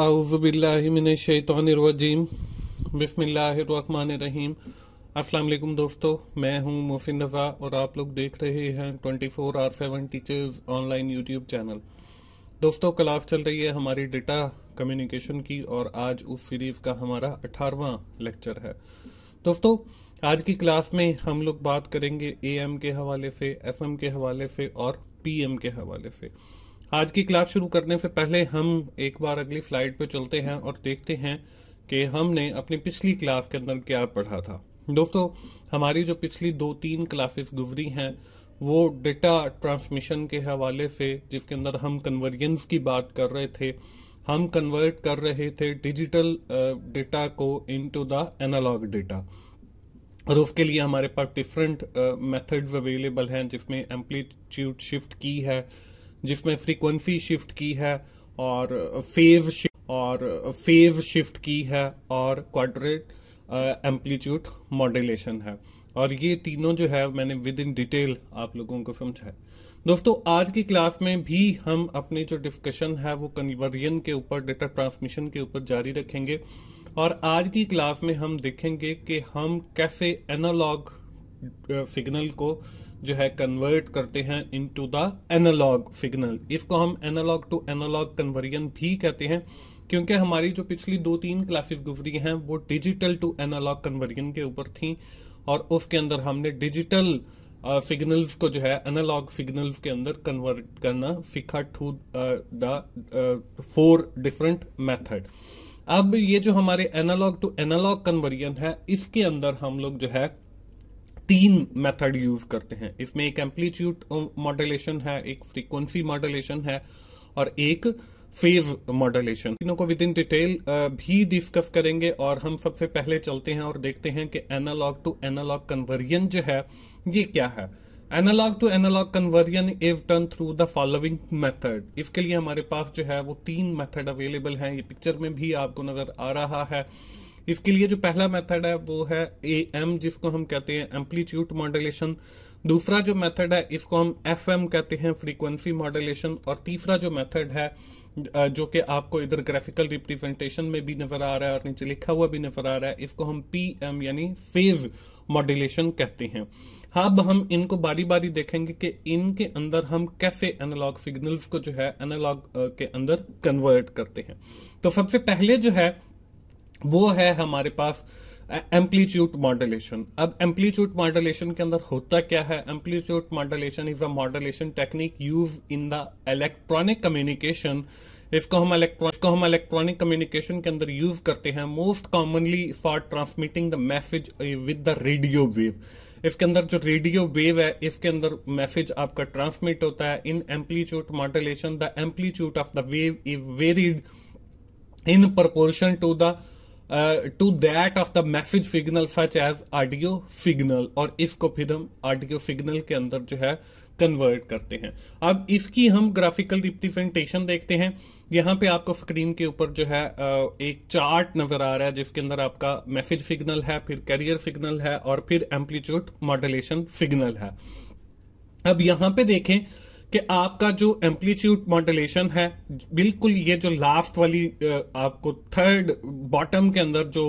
अज़बिल्लिमिनशैतरवजीम बसमीम अस्सलाम दोस्तों मैं हूं मोहसिन रज़ा और आप लोग देख रहे हैं 24 four are seven teachers online YouTube channel दोस्तों क्लास चल रही है हमारी डेटा कम्युनिकेशन की और आज उस सीरीज़ का हमारा अठारवा लेक्चर है दोस्तों आज की क्लास में हम लोग बात करेंगे एएम के हवाले से एफएम के हवाले से और पीएम के हवाले से आज की क्लास शुरू करने से पहले हम एक बार अगली स्लाइड पे चलते हैं और देखते हैं कि हमने अपनी पिछली क्लास के अंदर क्या पढ़ा था दोस्तों हमारी जो पिछली दो तीन क्लासेस गुजरी हैं वो डेटा ट्रांसमिशन के हवाले से जिसके अंदर हम कन्वर्जेंस की बात कर रहे थे हम कन्वर्ट कर रहे थे डिजिटल डेटा को इनटू द एनालॉग डेटा और उसके लिए हमारे पास डिफरेंट मेथड्स अवेलेबल हैं जिसमें एम्पलीट्यूड शिफ्ट की है जिसमें फ्रीक्वेंसी शिफ्ट की है और फेज शिफ्ट और फेज शिफ्ट की है और क्वाड्रेट एम्पलीट्यूड मॉड्यूलेशन है और ये तीनों जो है मैंने विद इन डिटेल आप लोगों को समझाया दोस्तों आज की क्लास में भी हम अपने जो डिस्कशन है वो कन्वर्जन के ऊपर डेटा ट्रांसमिशन के ऊपर जारी रखेंगे और आज की क्लास में हम देखेंगे कि हम कैसे एनालॉग सिग्नल uh, को जो है कन्वर्ट करते हैं इनटू द एनालॉग सिग्नल इसको हम एनालॉग टू एनालॉग कन्वर्जन भी कहते हैं क्योंकि हमारी जो पिछली दो तीन क्लासेस गुजरी हैं वो डिजिटल टू एनालॉग कन्वर्जन के ऊपर थी और उसके अंदर हमने डिजिटल सिग्नल्स uh, को जो है एनालॉग सिग्नल्स के अंदर कन्वर्ट करना सीखा to the four different method अब ये जो हमारे एनालॉग टू एनालॉग कन्वर्जन है इसके अंदर हम लोग जो है तीन मेथड यूज करते हैं इसमें एक एम्पलीट्यूड मॉडलेशन है एक फ्रीक्वेंसी मॉडलेशन है और एक फेज मॉडलेशन तीनों को विद इन डिटेल भी डिस्कस करेंगे और हम सबसे पहले चलते हैं और देखते हैं कि एनालॉग टू एनालॉग कन्वर्जन जो है ये क्या है analogue to analogue conversion is done through the following method इसके लिए हमारे पास जो है वो तीन मेथड अवेलेबल हैं ये पिक्चर में भी आपको नजर आ रहा है इसके लिए जो पहला मेथड है वो है ए एम जिसको हम कहते हैं एम्पलीट्यूड मॉडुलेशन दूसरा जो मेथड है इसको हम एफ एम कहते हैं फ्रीक्वेंसी मॉडुलेशन और तीसरा जो मेथड है जो कि आपको इधर ग्राफिकल रिप्रेजेंटेशन में भी नजर आ रहा है और नीचे लिखा हुआ भी नजर आ रहा है इसको हम पी एम यानी फेज मॉड्यूलेशन कहते हैं अब हम इनको बारी बारी देखेंगे कि इनके अंदर हम कैसे एनालॉग सिग्नल्स को जो है एनालॉग के अंदर कन्वर्ट करते हैं तो सबसे पहले जो है वो है हमारे पास एम्पलीट्यूड मॉडलेशन अब एम्पलीट्यूड मॉडलेशन के अंदर होता क्या है amplitude modulation is a modulation technique use in the electronic communication इसको हम इसको हम इलेक्ट्रॉनिक कम्युनिकेशन के अंदर यूज करते हैं most commonly for transmitting the message with the radio wave इसके अंदर जो रेडियो वेव है इसके अंदर मैसेज आपका ट्रांसमिट होता है in amplitude modulation the amplitude of the wave is varied in proportion to the to that of the message signal such as audio signal और इसको फिर हम ऑडियो सिग्नल के अंदर जो है कन्वर्ट करते हैं अब इसकी हम ग्राफिकल रिप्रेजेंटेशन देखते हैं यहाँ पे आपको स्क्रीन के ऊपर जो है uh, एक चार्ट नजर आ रहा है जिसके अंदर आपका मैसेज सिग्नल है फिर कैरियर सिग्नल है और फिर एम्पलीट्यूड मॉड्यूलेशन सिग्नल है अब यहाँ पे देखें कि आपका जो एम्पलीट्यूड मॉडुलेशन है बिल्कुल ये जो लास्ट वाली आपको थर्ड बॉटम के अंदर जो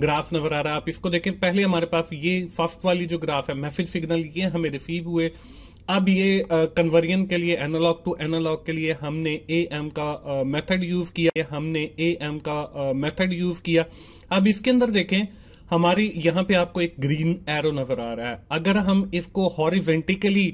ग्राफ नजर आ रहा है आप इसको देखें पहले हमारे पास ये फर्स्ट वाली जो ग्राफ है मैसेज सिग्नल ये हमें रिसीव हुए अब ये कन्वर्जन के लिए एनालॉग टू एनालॉग के लिए हमने ए एम का मेथड यूज किया हमने ए एम का मेथड यूज किया अब इसके अंदर देखें हमारी यहाँ पे आपको एक ग्रीन एरो नजर आ रहा है अगर हम इसको हॉरिजेंटिकली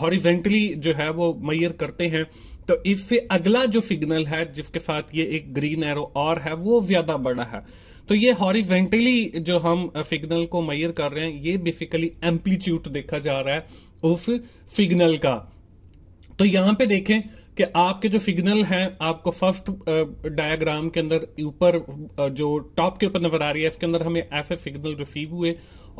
हॉरिजेंटली जो है वो मैयर करते हैं तो इससे अगला जो सिग्नल है जिसके साथ ये एक ग्रीन एरो और है वो ज्यादा बड़ा है तो ये हॉरिजेंटली जो हम सिग्नल को मैयर कर रहे हैं ये बेसिकली एम्पलीट्यूड देखा जा रहा है उस सिग्नल का तो यहां पे देखें कि आपके जो सिग्नल हैं आपको फर्स्ट डायग्राम के अंदर ऊपर जो टॉप के ऊपर नजर आ रही है इसके अंदर हमें ऐसे सिग्नल रिसीव हुए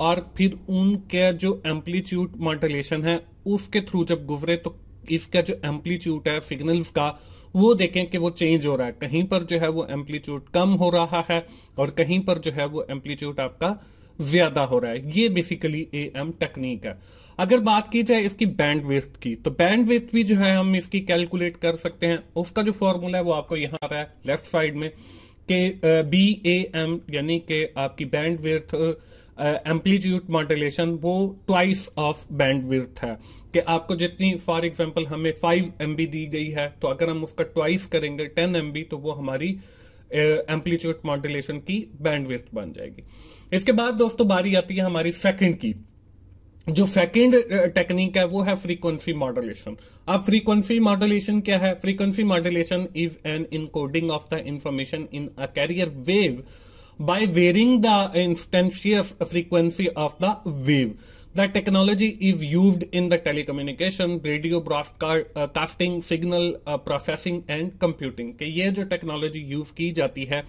और फिर उनके जो एम्पलीट्यूड मॉडलेशन है उसके थ्रू जब गुजरे तो इसका जो एम्पलीट्यूड है सिग्नल्स का वो देखें कि वो चेंज हो रहा है कहीं पर जो है वो एम्पलीट्यूड कम हो रहा है और कहीं पर जो है वो एम्पलीट्यूड आपका ज्यादा हो रहा है ये बेसिकली ए एम टेक्निक है अगर बात की जाए इसकी बैंड वेस्ट की तो बैंड वेस्ट भी जो है हम इसकी कैलकुलेट कर सकते हैं उसका जो फॉर्मूला है वो आपको यहाँ आ रहा है लेफ्ट साइड में के बी ए एम यानी कि आपकी बैंड वेस्ट एम्पलीट्यूड मॉडलेशन वो ट्वाइस ऑफ बैंड विर्थ है कि आपको जितनी फॉर एग्जाम्पल हमें फाइव एम दी गई है तो अगर हम उसका ट्वाइस करेंगे टेन एम तो वो हमारी uh, एम्पलीट्यूड मॉड्यूलेशन की बैंडविथ बन जाएगी इसके बाद दोस्तों बारी आती है हमारी सेकंड की जो सेकेंड टेक्निक है वो है फ्रीक्वेंसी मॉड्युलेशन अब फ्रीक्वेंसी मॉडुलेशन क्या है frequency modulation is an encoding of the information in a carrier wave by varying the instantaneous frequency of the wave that technology is used in the telecommunication, radio broadcasting, signal uh, processing and computing. ke ye jo technology use ki jati hai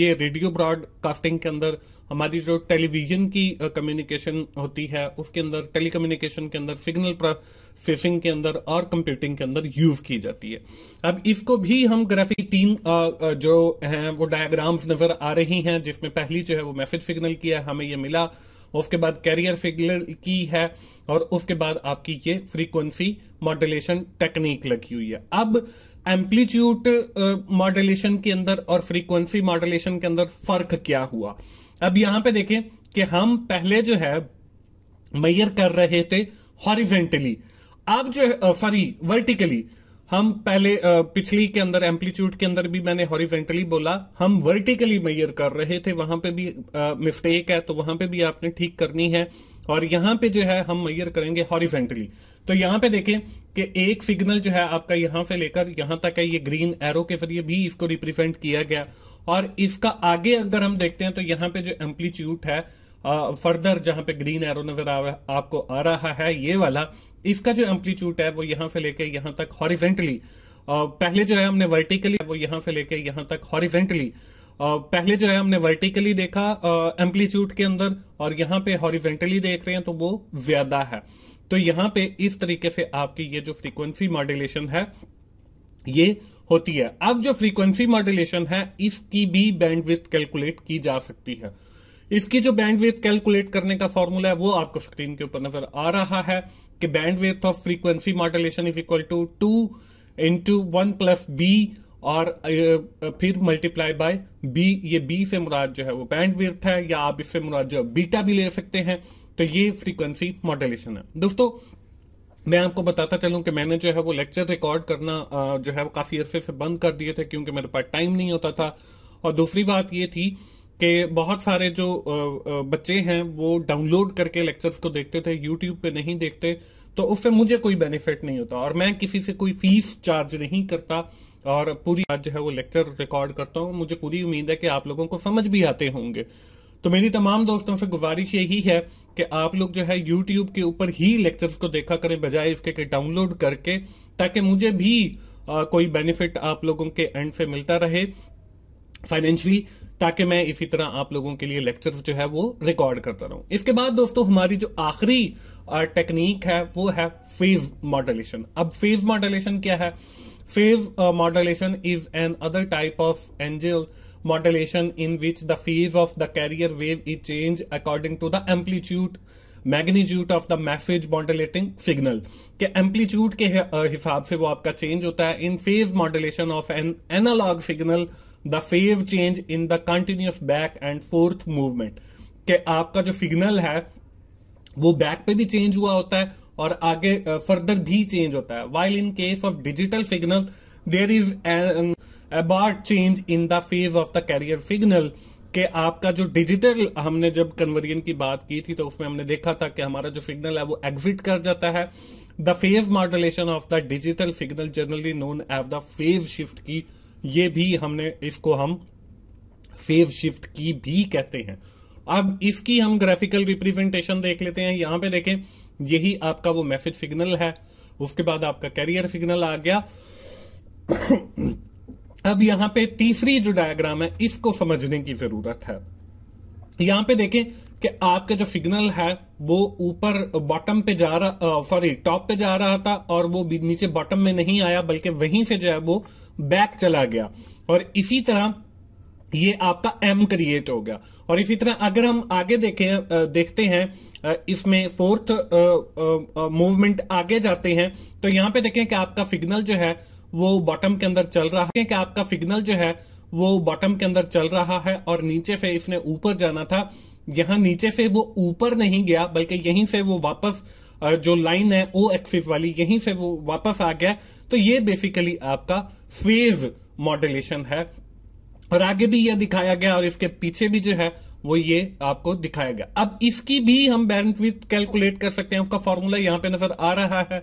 ye radio broadcasting ke andar hamari jo television ki uh, communication hoti hai uske andar telecommunication ke andar signal processing ke andar aur computing ke andar use ki की जाती है अब इसको भी हम graphic uh, जो हैं वो डायग्राम्स नजर आ रही हैं जिसमें पहली जो है वो मैसेज सिग्नल की है hame ye mila उसके बाद कैरियर फिगलर की है और उसके बाद आपकी ये फ्रीक्वेंसी मॉड्यूलेशन टेक्निक लगी हुई है अब एम्पलीट्यूड मॉड्यूलेशन के अंदर और फ्रीक्वेंसी मॉड्यूलेशन के अंदर फर्क क्या हुआ अब यहां पे देखें कि हम पहले जो है मैयर कर रहे थे हॉरिजेंटली अब जो है सॉरी वर्टिकली हम पहले पिछली के अंदर एम्पलीट्यूड के अंदर भी मैंने हॉरिजेंटली बोला हम वर्टिकली मैयर कर रहे थे वहां पे भी मिस्टेक है तो वहां पे भी आपने ठीक करनी है और यहां पे जो है हम मैयर करेंगे हॉरिजेंटली तो यहां पे देखें कि एक सिग्नल जो है आपका यहां से लेकर यहां तक है ये ग्रीन एरो के जरिए भी इसको रिप्रेजेंट किया गया और इसका आगे अगर हम देखते हैं तो यहाँ पे जो एम्पलीट्यूड है फर्दर जहां पे ग्रीन एरो नजर आ, आपको आ रहा है ये वाला इसका जो एम्पलीट्यूड है वो यहां से लेके यहां तक हॉरिजेंटली पहले जो है हमने वर्टिकली वो यहां से लेके यहां तक हॉरिजेंटली पहले जो है हमने वर्टिकली देखा एम्पलीट्यूड के अंदर और यहां पे हॉरिजेंटली देख रहे हैं तो वो ज्यादा है तो यहाँ पे इस तरीके से आपकी ये जो फ्रीक्वेंसी मॉड्यूलेशन है ये होती है अब जो फ्रीक्वेंसी मॉड्यूलेशन है इसकी भी बैंडविथ कैलकुलेट की जा सकती है इसकी जो बैंडविथ कैलकुलेट करने का फॉर्मूला है वो आपको स्क्रीन के ऊपर नजर आ रहा है कि bandwidth of frequency modulation is equal to two into one plus B और फिर मल्टीप्लाई बाय बी ये बी से मुराद जो है वो बैंडविथ है या आप इससे मुराद जो बीटा भी ले सकते हैं तो ये फ्रीक्वेंसी मॉडलेशन है दोस्तों मैं आपको बताता चलूं कि मैंने जो है वो लेक्चर रिकॉर्ड करना जो है वो काफ़ी अरसे से बंद कर दिए थे क्योंकि मेरे पास टाइम नहीं होता था और दूसरी बात ये थी कि बहुत सारे जो बच्चे हैं वो डाउनलोड करके लेक्चर्स को देखते थे यूट्यूब पे नहीं देखते तो उससे मुझे कोई बेनिफिट नहीं होता और मैं किसी से कोई फीस चार्ज नहीं करता और पूरी आज जो है वो लेक्चर रिकॉर्ड करता हूँ मुझे पूरी उम्मीद है कि आप लोगों को समझ भी आते होंगे तो मेरी तमाम दोस्तों से गुजारिश यही है कि आप लोग जो है यूट्यूब के ऊपर ही लेक्चर्स को देखा करें बजाय इसके के डाउनलोड करके ताकि मुझे भी आ, कोई बेनिफिट आप लोगों के एंड से मिलता रहे फाइनेंशियली ताकि मैं इसी तरह आप लोगों के लिए लेक्चर जो है वो रिकॉर्ड करता रहूं इसके बाद दोस्तों हमारी जो आखिरी टेक्निक है वो है फेज मॉडलेशन अब फेज मॉडलेशन क्या है phase modulation is another type of angle modulation in which the phase of the carrier wave is change according to the amplitude magnitude of the message modulating signal के amplitude के हिसाब से वो आपका change होता है in phase modulation of an analog signal the phase change in the continuous back and forth movement के आपका जो सिग्नल है वो बैक पे भी चेंज हुआ होता है और आगे फर्दर भी चेंज होता है while in case of digital signal there is about change in the phase of the carrier signal के आपका जो डिजिटल हमने जब कन्वर्जन की बात की थी तो उसमें हमने देखा था कि हमारा जो सिग्नल है वो एग्जिट कर जाता है the phase modulation of the digital signal generally known as the phase shift की ये भी हमने इसको हम फेव शिफ्ट की भी कहते हैं अब इसकी हम ग्राफिकल रिप्रेजेंटेशन देख लेते हैं यहां पे देखें यही आपका वो मैसेज सिग्नल है उसके बाद आपका कैरियर सिग्नल आ गया अब यहां पे तीसरी जो डायग्राम है इसको समझने की जरूरत है यहां पे देखें कि आपका जो सिग्नल है वो ऊपर बॉटम पे जा रहा सॉरी टॉप पे जा रहा था और वो नीचे बॉटम में नहीं आया बल्कि वहीं से जो है वो बैक चला गया और इसी तरह ये आपका एम क्रिएट हो गया और इसी तरह अगर हम आगे देखें देखते हैं इसमें फोर्थ मूवमेंट आगे जाते हैं तो यहां पे देखें कि आपका सिग्नल जो है वो बॉटम के अंदर चल रहा है कि आपका सिग्नल जो है वो बॉटम के अंदर चल रहा है और नीचे से इसने ऊपर जाना था यहां नीचे से वो ऊपर नहीं गया बल्कि यहीं से वो वापस जो लाइन है ओ एक्सिस वाली यहीं से वो वापस आ गया तो ये बेसिकली आपका फेज मॉडलेशन है और आगे भी यह दिखाया गया और इसके पीछे भी जो है वो ये आपको दिखाया गया अब इसकी भी हम बैंडविथ कैलकुलेट कर सकते हैं उसका फॉर्मूला यहां पे नजर आ रहा है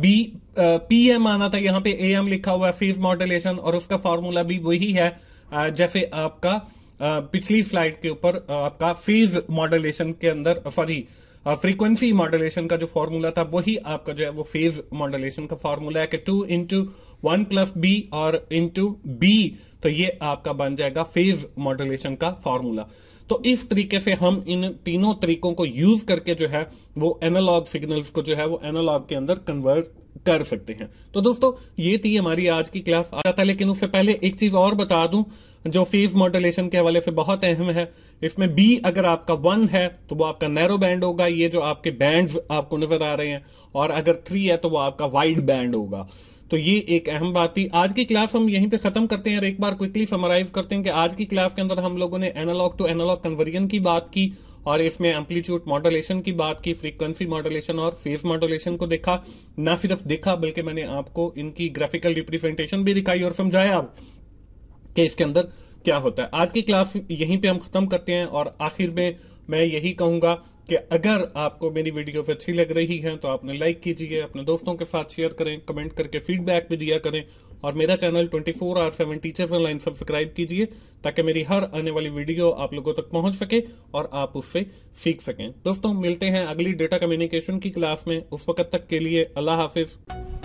बी पी एम आना था यहां पे ए एम लिखा हुआ है फेज मॉडलेशन और उसका फॉर्मूला भी वही है जैसे आपका पिछली स्लाइड के ऊपर आपका फेज मॉडुलेशन के अंदर सॉरी फ्रीक्वेंसी मॉडुलेशन का जो फॉर्मूला था वही आपका जो है वो फेज मॉडुलेशन का फॉर्मूला है कि two into one plus B और इंटू बी तो ये आपका बन जाएगा फेज मॉडुलेशन का फॉर्मूला तो इस तरीके से हम इन तीनों तरीकों को यूज करके जो है वो एनालॉग सिग्नल्स को जो है वो एनालॉग के अंदर कन्वर्ट कर सकते हैं तो दोस्तों ये थी हमारी आज की क्लास आता था लेकिन उससे पहले एक चीज और बता दूं जो फेज मॉडुलेशन के हवाले से बहुत अहम है इसमें बी अगर आपका वन है तो वो आपका नैरो बैंड होगा ये जो आपके बैंड्स आपको नजर आ रहे हैं और अगर थ्री है तो वो आपका वाइड बैंड होगा तो ये एक अहम बात थी आज की क्लास हम यहीं पे खत्म करते हैं और एक बार क्विकली समराइज करते हैं कि आज की क्लास के अंदर हम लोगों ने एनालॉग टू एनालॉग कन्वर्जन की बात की और इसमें एम्पलीट्यूड मॉडुलेशन की बात की फ्रीक्वेंसी मॉडुलेशन और फेज मॉडुलेशन को देखा ना सिर्फ देखा बल्कि मैंने आपको इनकी ग्राफिकल रिप्रेजेंटेशन भी दिखाई और समझाया कि इसके अंदर क्या होता है आज की क्लास यहीं पे हम खत्म करते हैं और आखिर में मैं यही कहूंगा कि अगर आपको मेरी वीडियो अच्छी लग रही है तो आपने लाइक कीजिए अपने दोस्तों के साथ शेयर करें कमेंट करके फीडबैक भी दिया करें और मेरा channel twenty four are seven teachers online subscribe कीजिए ताकि मेरी हर आने वाली वीडियो आप लोगों तक पहुंच सके और आप उससे सीख सकें दोस्तों मिलते हैं अगली डेटा कम्युनिकेशन की क्लास में उस वक्त तक के लिए अल्लाह हाफिज़